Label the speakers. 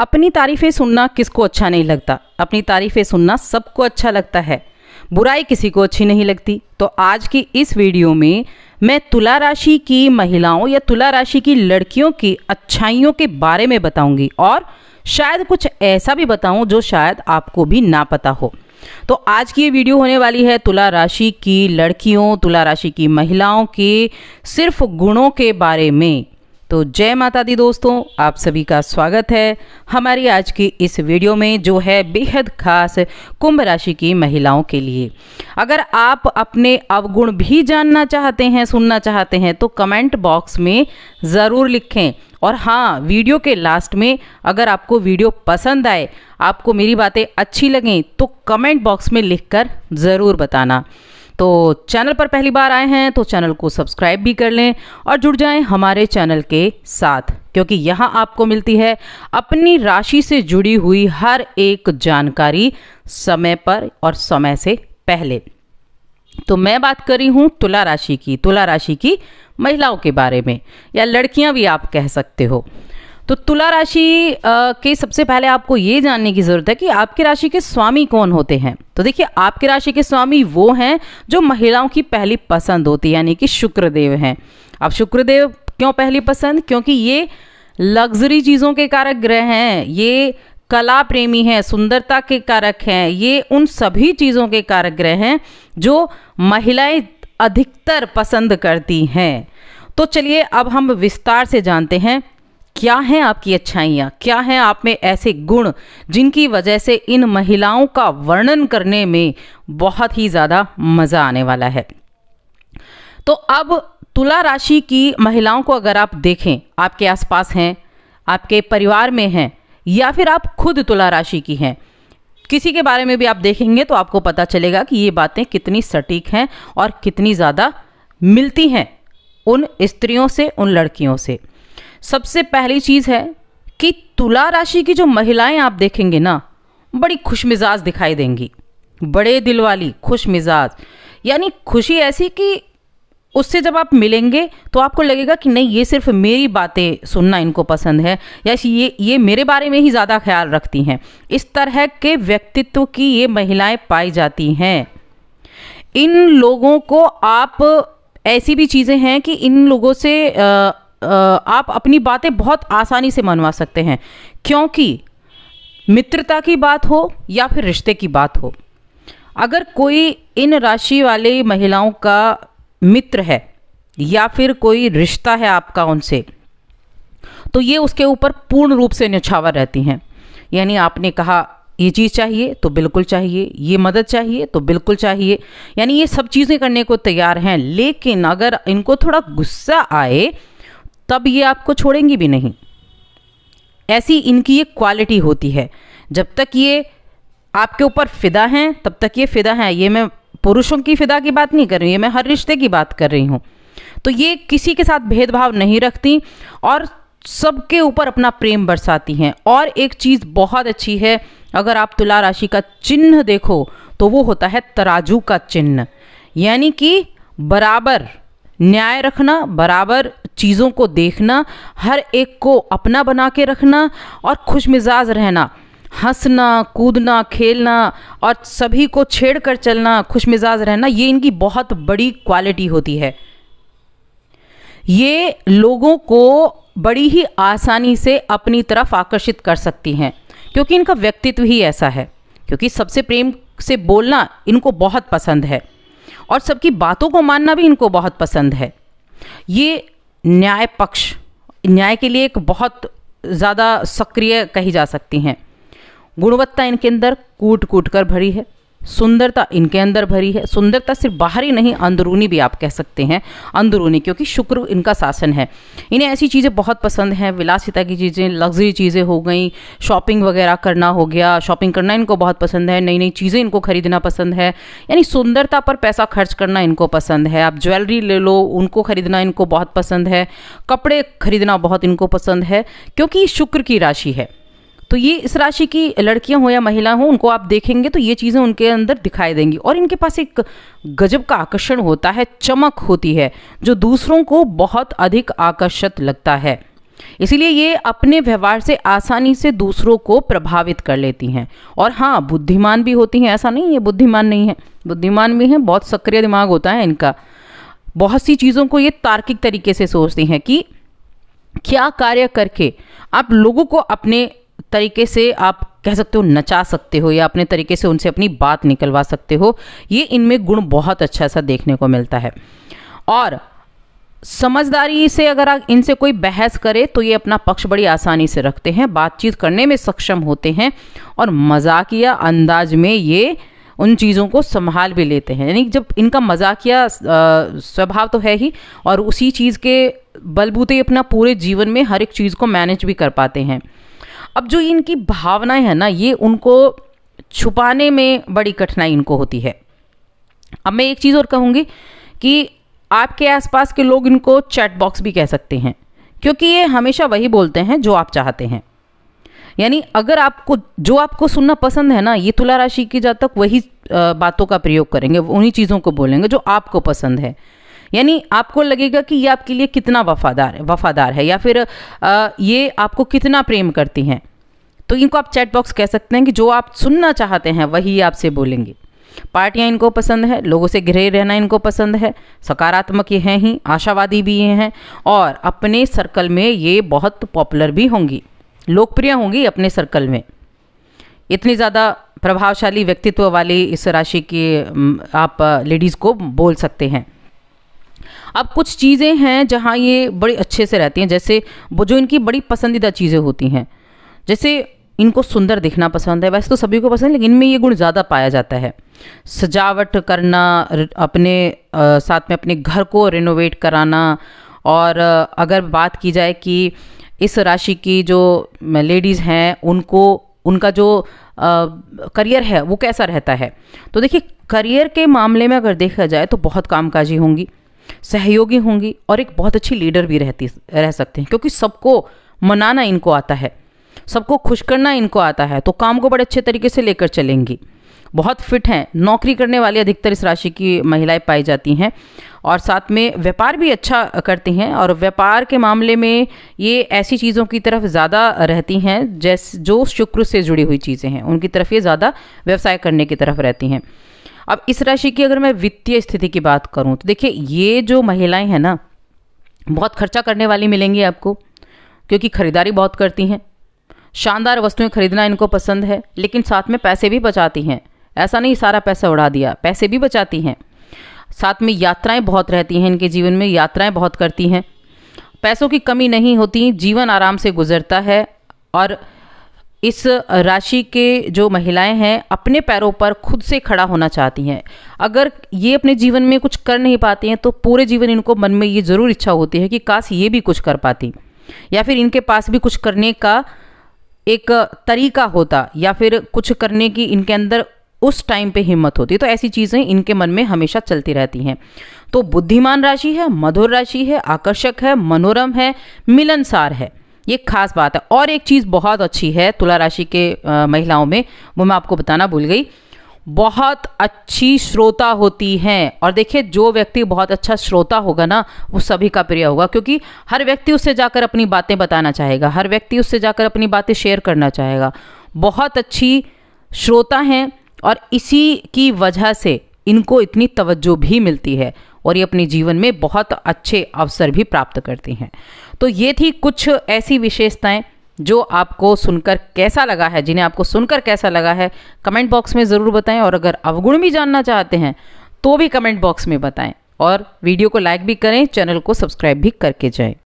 Speaker 1: अपनी तारीफ़ें सुनना किसको अच्छा नहीं लगता अपनी तारीफ़ें सुनना सबको अच्छा लगता है बुराई किसी को अच्छी नहीं लगती तो आज की इस वीडियो में मैं तुला राशि की महिलाओं या तुला राशि की लड़कियों की अच्छाइयों के बारे में बताऊंगी और शायद कुछ ऐसा भी बताऊं जो शायद आपको भी ना पता हो तो आज की ये वीडियो होने वाली है तुला राशि की लड़कियों तुला राशि की महिलाओं के सिर्फ गुणों के बारे में तो जय माता दी दोस्तों आप सभी का स्वागत है हमारी आज की इस वीडियो में जो है बेहद खास कुंभ राशि की महिलाओं के लिए अगर आप अपने अवगुण भी जानना चाहते हैं सुनना चाहते हैं तो कमेंट बॉक्स में ज़रूर लिखें और हाँ वीडियो के लास्ट में अगर आपको वीडियो पसंद आए आपको मेरी बातें अच्छी लगें तो कमेंट बॉक्स में लिख ज़रूर बताना तो चैनल पर पहली बार आए हैं तो चैनल को सब्सक्राइब भी कर लें और जुड़ जाएं हमारे चैनल के साथ क्योंकि यहां आपको मिलती है अपनी राशि से जुड़ी हुई हर एक जानकारी समय पर और समय से पहले तो मैं बात कर रही तुला राशि की तुला राशि की महिलाओं के बारे में या लड़कियां भी आप कह सकते हो तो तुला राशि के सबसे पहले आपको ये जानने की ज़रूरत है कि आपकी राशि के स्वामी कौन होते हैं तो देखिए आपकी राशि के स्वामी वो हैं जो महिलाओं की पहली पसंद होती है यानी कि शुक्रदेव हैं अब शुक्रदेव क्यों पहली पसंद क्योंकि ये लग्जरी चीज़ों के कारक ग्रह हैं ये कला प्रेमी हैं सुंदरता के कारक हैं ये उन सभी चीज़ों के कारक ग्रह हैं जो महिलाएं अधिकतर पसंद करती हैं तो चलिए अब हम विस्तार से जानते हैं क्या हैं आपकी अच्छाइयाँ क्या हैं आप में ऐसे गुण जिनकी वजह से इन महिलाओं का वर्णन करने में बहुत ही ज़्यादा मज़ा आने वाला है तो अब तुला राशि की महिलाओं को अगर आप देखें आपके आसपास हैं आपके परिवार में हैं या फिर आप खुद तुला राशि की हैं किसी के बारे में भी आप देखेंगे तो आपको पता चलेगा कि ये बातें कितनी सटीक हैं और कितनी ज़्यादा मिलती हैं उन स्त्रियों से उन लड़कियों से सबसे पहली चीज़ है कि तुला राशि की जो महिलाएं आप देखेंगे ना बड़ी खुश मिजाज दिखाई देंगी बड़े दिल वाली खुश मिजाज यानी खुशी ऐसी कि उससे जब आप मिलेंगे तो आपको लगेगा कि नहीं ये सिर्फ मेरी बातें सुनना इनको पसंद है या ये ये मेरे बारे में ही ज़्यादा ख्याल रखती हैं इस तरह के व्यक्तित्व की ये महिलाएं पाई जाती हैं इन लोगों को आप ऐसी भी चीज़ें हैं कि इन लोगों से आ, आप अपनी बातें बहुत आसानी से मनवा सकते हैं क्योंकि मित्रता की बात हो या फिर रिश्ते की बात हो अगर कोई इन राशि वाले महिलाओं का मित्र है या फिर कोई रिश्ता है आपका उनसे तो ये उसके ऊपर पूर्ण रूप से न्यौछावर रहती हैं यानी आपने कहा ये चीज़ चाहिए तो बिल्कुल चाहिए ये मदद चाहिए तो बिल्कुल चाहिए यानी ये सब चीज़ें करने को तैयार हैं लेकिन अगर इनको थोड़ा गुस्सा आए तब ये आपको छोड़ेंगी भी नहीं ऐसी इनकी एक क्वालिटी होती है जब तक ये आपके ऊपर फिदा हैं तब तक ये फिदा हैं ये मैं पुरुषों की फिदा की बात नहीं कर रही ये मैं हर रिश्ते की बात कर रही हूँ तो ये किसी के साथ भेदभाव नहीं रखती और सबके ऊपर अपना प्रेम बरसाती हैं और एक चीज़ बहुत अच्छी है अगर आप तुला राशि का चिन्ह देखो तो वो होता है तराजू का चिन्ह यानी कि बराबर न्याय रखना बराबर चीज़ों को देखना हर एक को अपना बना के रखना और खुश मिजाज रहना हंसना कूदना खेलना और सभी को छेड़ कर चलना खुश मिजाज रहना ये इनकी बहुत बड़ी क्वालिटी होती है ये लोगों को बड़ी ही आसानी से अपनी तरफ आकर्षित कर सकती हैं क्योंकि इनका व्यक्तित्व ही ऐसा है क्योंकि सबसे प्रेम से बोलना इनको बहुत पसंद है और सबकी बातों को मानना भी इनको बहुत पसंद है ये न्याय पक्ष न्याय के लिए एक बहुत ज़्यादा सक्रिय कही जा सकती हैं गुणवत्ता इनके अंदर कूट कूट कर भरी है सुंदरता इनके अंदर भरी है सुंदरता सिर्फ बाहरी नहीं अंदरूनी भी आप कह सकते हैं अंदरूनी क्योंकि शुक्र इनका शासन है इन्हें ऐसी चीज़ें बहुत पसंद हैं विलासिता की चीज़ें लग्जरी चीज़ें हो गई शॉपिंग वगैरह करना हो गया शॉपिंग करना इनको बहुत पसंद है नई नई चीज़ें इनको खरीदना पसंद है यानी सुंदरता पर पैसा खर्च करना इनको पसंद है आप ज्वेलरी ले लो उनको खरीदना इनको बहुत पसंद है कपड़े खरीदना बहुत इनको पसंद है क्योंकि ये शुक्र की राशि है तो ये इस राशि की लड़कियां हो या महिला हो उनको आप देखेंगे तो ये चीज़ें उनके अंदर दिखाई देंगी और इनके पास एक गजब का आकर्षण होता है चमक होती है जो दूसरों को बहुत अधिक आकर्षक लगता है इसीलिए ये अपने व्यवहार से आसानी से दूसरों को प्रभावित कर लेती हैं और हाँ बुद्धिमान भी होती हैं ऐसा नहीं ये बुद्धिमान नहीं है बुद्धिमान भी हैं बहुत सक्रिय दिमाग होता है इनका बहुत सी चीज़ों को ये तार्किक तरीके से सोचती हैं कि क्या कार्य करके आप लोगों को अपने तरीके से आप कह सकते हो नचा सकते हो या अपने तरीके से उनसे अपनी बात निकलवा सकते हो ये इनमें गुण बहुत अच्छा सा देखने को मिलता है और समझदारी से अगर आप इनसे कोई बहस करे तो ये अपना पक्ष बड़ी आसानी से रखते हैं बातचीत करने में सक्षम होते हैं और मजाकिया अंदाज में ये उन चीज़ों को संभाल भी लेते हैं यानी जब इनका मजाकिया स्वभाव तो है ही और उसी चीज़ के बलबूते अपना पूरे जीवन में हर एक चीज़ को मैनेज भी कर पाते हैं अब जो इनकी भावनाएं हैं ना ये उनको छुपाने में बड़ी कठिनाई इनको होती है अब मैं एक चीज़ और कहूँगी कि आपके आसपास के लोग इनको चैट बॉक्स भी कह सकते हैं क्योंकि ये हमेशा वही बोलते हैं जो आप चाहते हैं यानी अगर आपको जो आपको सुनना पसंद है ना ये तुला राशि की जातक वही बातों का प्रयोग करेंगे उन्हीं चीज़ों को बोलेंगे जो आपको पसंद है यानी आपको लगेगा कि ये आपके लिए कितना वफादार है वफादार है या फिर आ, ये आपको कितना प्रेम करती हैं तो इनको आप चैट बॉक्स कह सकते हैं कि जो आप सुनना चाहते हैं वही आपसे बोलेंगे पार्टियाँ इनको पसंद है लोगों से घिरे रहना इनको पसंद है सकारात्मक ये हैं ही आशावादी भी ये हैं और अपने सर्कल में ये बहुत पॉपुलर भी होंगी लोकप्रिय होंगी अपने सर्कल में इतनी ज़्यादा प्रभावशाली व्यक्तित्व वाली इस राशि की आप लेडीज़ को बोल सकते हैं अब कुछ चीज़ें हैं जहाँ ये बड़े अच्छे से रहती हैं जैसे वो जो इनकी बड़ी पसंदीदा चीज़ें होती हैं जैसे इनको सुंदर दिखना पसंद है वैसे तो सभी को पसंद है लेकिन इनमें ये गुण ज़्यादा पाया जाता है सजावट करना अपने आ, साथ में अपने घर को रिनोवेट कराना और अगर बात की जाए कि इस राशि की जो लेडीज़ हैं उनको उनका जो आ, करियर है वो कैसा रहता है तो देखिए करियर के मामले में अगर देखा जाए तो बहुत कामकाजी होंगी सहयोगी होंगी और एक बहुत अच्छी लीडर भी रहती रह सकते हैं क्योंकि सबको मनाना इनको आता है सबको खुश करना इनको आता है तो काम को बड़े अच्छे तरीके से लेकर चलेंगी बहुत फिट हैं नौकरी करने वाली अधिकतर इस राशि की महिलाएं पाई जाती हैं और साथ में व्यापार भी अच्छा करती हैं और व्यापार के मामले में ये ऐसी चीज़ों की तरफ ज़्यादा रहती हैं जैस जो शुक्र से जुड़ी हुई चीज़ें हैं उनकी तरफ ये ज़्यादा व्यवसाय करने की तरफ रहती हैं अब इस राशि की अगर मैं वित्तीय स्थिति की बात करूं तो देखिए ये जो महिलाएं हैं ना बहुत खर्चा करने वाली मिलेंगी आपको क्योंकि खरीदारी बहुत करती हैं शानदार वस्तुएं खरीदना इनको पसंद है लेकिन साथ में पैसे भी बचाती हैं ऐसा नहीं सारा पैसा उड़ा दिया पैसे भी बचाती हैं साथ में यात्राएं बहुत रहती हैं इनके जीवन में यात्राएं बहुत करती हैं पैसों की कमी नहीं होती जीवन आराम से गुजरता है और इस राशि के जो महिलाएं हैं अपने पैरों पर खुद से खड़ा होना चाहती हैं अगर ये अपने जीवन में कुछ कर नहीं पाती हैं तो पूरे जीवन इनको मन में ये ज़रूर इच्छा होती है कि काश ये भी कुछ कर पाती या फिर इनके पास भी कुछ करने का एक तरीका होता या फिर कुछ करने की इनके अंदर उस टाइम पे हिम्मत होती तो ऐसी चीज़ें इनके मन में हमेशा चलती रहती हैं तो बुद्धिमान राशि है मधुर राशि है आकर्षक है मनोरम है मिलनसार है ये खास बात है और एक चीज़ बहुत अच्छी है तुला राशि के महिलाओं में वो मैं आपको बताना भूल गई बहुत अच्छी श्रोता होती हैं और देखिए जो व्यक्ति बहुत अच्छा श्रोता होगा ना वो सभी का प्रिय होगा क्योंकि हर व्यक्ति उससे जाकर अपनी बातें बताना चाहेगा हर व्यक्ति उससे जाकर अपनी बातें शेयर करना चाहेगा बहुत अच्छी श्रोता हैं और इसी की वजह से इनको इतनी तवज्जो भी मिलती है और ये अपने जीवन में बहुत अच्छे अवसर भी प्राप्त करती हैं तो ये थी कुछ ऐसी विशेषताएं जो आपको सुनकर कैसा लगा है जिन्हें आपको सुनकर कैसा लगा है कमेंट बॉक्स में ज़रूर बताएं और अगर अवगुण भी जानना चाहते हैं तो भी कमेंट बॉक्स में बताएं और वीडियो को लाइक भी करें चैनल को सब्सक्राइब भी करके जाएं